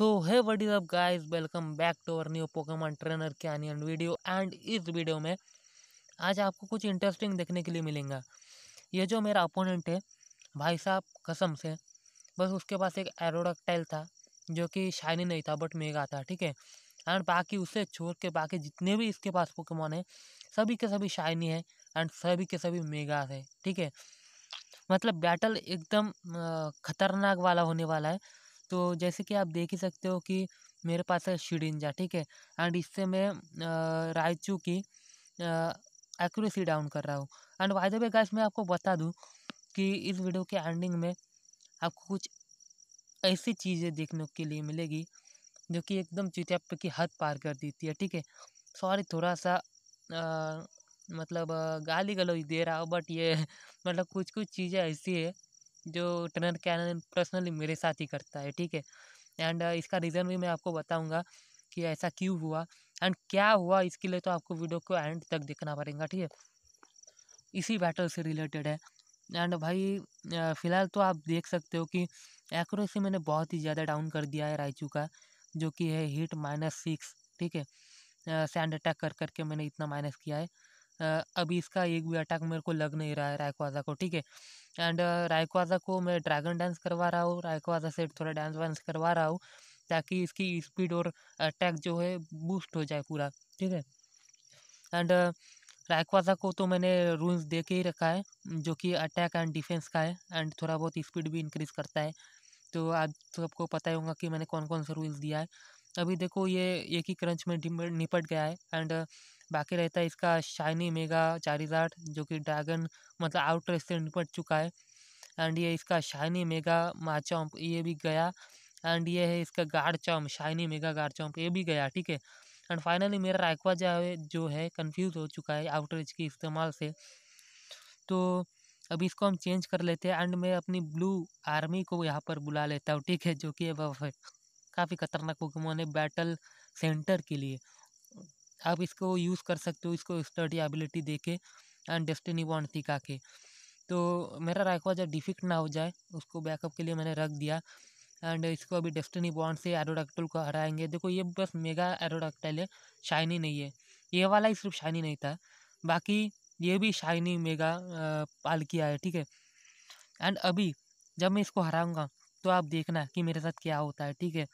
है hey what is up guys welcome back to our new Pokemon trainer and video and इस video में आज आपको कुछ इंटरेस्टिंग देखने के लिए मिलेगा ये जो मेरा अपोनेंट है भाई साहब कसम से बस उसके पास एक एरोडक्टाइल था जो कि शाइनी नहीं था बट मेगा था ठीक है एंड बाकी उसे छोड़ के बाकी जितने भी इसके पास पोकेमॉन है सभी के सभी शाइनी है एंड सभी के सभी मेगा है ठीक है मतलब बैटल एकदम ख़तरनाक वाला होने वाला है तो जैसे कि आप देख ही सकते हो कि मेरे पास है शिडिंजा ठीक है एंड इससे मैं रायचू की एक्यूरेसी डाउन कर रहा हूँ and by the way guys मैं आपको बता दूँ कि इस वीडियो के एंडिंग में आपको कुछ ऐसी चीज़ें देखने के लिए मिलेगी जो कि एकदम चिचप की हद पार कर देती है ठीक है सॉरी थोड़ा सा आ, मतलब गाली गलौज दे रहा हो बट ये मतलब कुछ कुछ चीज़ें ऐसी है जो ट्रेनर के आनंद पर्सनली मेरे साथ ही करता है ठीक है एंड इसका रीज़न भी मैं आपको बताऊँगा कि ऐसा क्यों हुआ एंड क्या हुआ इसके लिए तो आपको वीडियो को एंड तक देखना पड़ेगा ठीक है इसी बैटल से रिलेटेड है एंड भाई फ़िलहाल तो आप देख सकते हो कि एक्यूरेसी मैंने बहुत ही ज़्यादा डाउन कर दिया है रायचू का जो कि है हीट माइनस सिक्स ठीक है सैंड अटैक कर करके मैंने इतना माइनस किया है अभी इसका एक भी अटैक मेरे को लग नहीं रहा है रायकवाजा को ठीक है एंड रायकवाजा को मैं ड्रैगन डांस करवा रहा हूँ रायकवाजा से थोड़ा डांस वांस करवा रहा हूँ ताकि इसकी स्पीड और अटैक जो है बूस्ट हो जाए पूरा ठीक है एंड रायकवाजा को तो मैंने रूल्स दे के ही रखा है जो कि अटैक एंड डिफेंस का है एंड थोड़ा बहुत स्पीड भी इंक्रीज करता है तो आप सबको पता ही होगा कि मैंने कौन कौन सा रूल्स दिया है अभी देखो ये एक ही क्रंच में निपट गया है एंड बाकी रहता है इसका शाइनी मेगा चारिजार्ट जो कि ड्रैगन मतलब आउटर से निपट चुका है एंड ये इसका शाइनी मेगा माचॉम्प ये भी गया एंड ये है इसका Garchomp shiny mega Garchomp ये भी गया ठीक है एंड फाइनली मेरा रायकवा जो है जो है कन्फ्यूज़ हो चुका है आउटर के इस्तेमाल से तो अभी इसको हम चेंज कर लेते हैं एंड मैं अपनी ब्लू आर्मी को यहाँ पर बुला लेता हूँ ठीक है जो कि काफ़ी खतरनाक पोकेमोन है बैटल सेंटर के लिए आप इसको यूज़ कर सकते हो इसको स्टडी एबिलिटी दे के एंड डेस्टिनी वॉन्ट सिखा के तो मेरा रायकवा जब डिफिक्ट ना हो जाए उसको बैकअप के लिए मैंने रख दिया एंड इसको अभी डेस्टिनी बॉन्ड से एरोडक्टल को हराएंगे देखो ये बस मेगा एरोडक्टल है शाइनी नहीं है ये वाला ही सिर्फ शाइनी नहीं था बाकी ये भी शाइनी मेगा पालकिया है ठीक है एंड अभी जब मैं इसको हराऊंगा तो आप देखना कि मेरे साथ क्या होता है ठीक है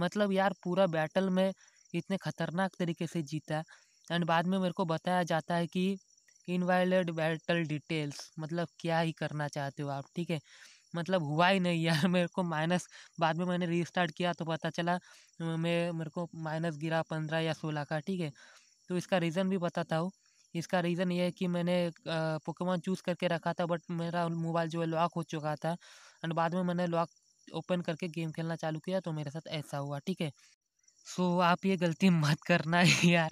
मतलब यार पूरा बैटल में इतने ख़तरनाक तरीके से जीता एंड बाद में मेरे को बताया जाता है कि इनवायलेट बैटल डिटेल्स मतलब क्या ही करना चाहते हो आप ठीक है मतलब हुआ ही नहीं यार मेरे को माइनस बाद में मैंने रीस्टार्ट किया तो पता चला मैं मेरे को माइनस गिरा पंद्रह या सोलह का ठीक है तो इसका रीज़न भी बताता हूँ इसका रीज़न ये है कि मैंने पोकेमॉन चूज़ करके रखा था बट मेरा मोबाइल जो है लॉक हो चुका था एंड बाद में मैंने लॉक ओपन करके गेम खेलना चालू किया तो मेरे साथ ऐसा हुआ ठीक है सो so, आप ये गलती मत करना यार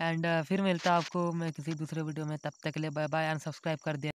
एंड uh, फिर मिलता आपको मैं किसी दूसरे वीडियो में तब तक के लिए बाय बाय एंड सब्सक्राइब कर दिया